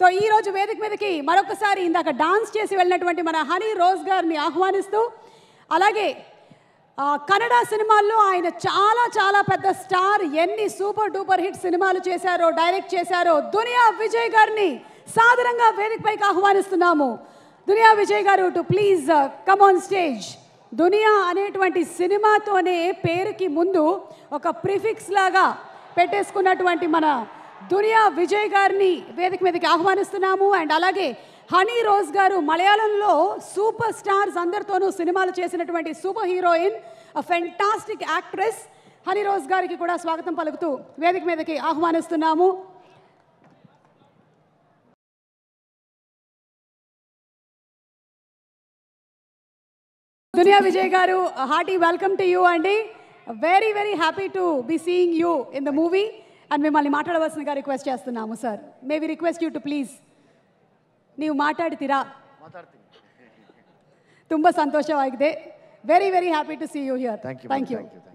so ఈ రోజు వేదిక మీదకి మరొకసారి ఇందాక డాన్స్ చేసి వెళ్ళినటువంటి మన హనీ రోజ్ గారిని ఆహ్వానిస్తూ అలాగే కన్నడ సినిమాల్లో ఆయన చాలా చాలా పెద్ద స్టార్ ఎన్ని సూపర్ డూపర్ హిట్ సినిమాలు చేశారో డైరెక్ట్ చేశారో దునియా విజయ్ గారిని సాధారణంగా వేదిక పైకి ఆహ్వానిస్తున్నాము దునియా విజయ్ గారు to please come on stage Duniya అనేటువంటి సినిమాతోనే పేరుకి ముందు ఒక ప్రిఫిక్స్ లాగా పెట్టేసుకున్నటువంటి మన దునియా విజయ్ గారిని వేదిక మీదకి ఆహ్వానిస్తున్నాము అండ్ అలాగే హనీ రోజ్ గారు మలయాళంలో సూపర్ స్టార్స్ అందరితోనూ సినిమాలు చేసినటువంటి super heroine fantastic actress Honey Rose గారికి కూడా స్వాగతం పలుకుతూ వేదిక మీదకి ఆహ్వానిస్తున్నాము దునియా విజయ్ గారు హార్టీ వెల్కమ్ టు యూ అండి very very happy to be seeing you in the movie and మిమ్మల్ని మాట్లాడవలసినగా రిక్వెస్ట్ చేస్తున్నాము sir may we request you to please నీవు మాట్లాడితిరా తుంబ సంతోషమైతే very very happy to see you here thank you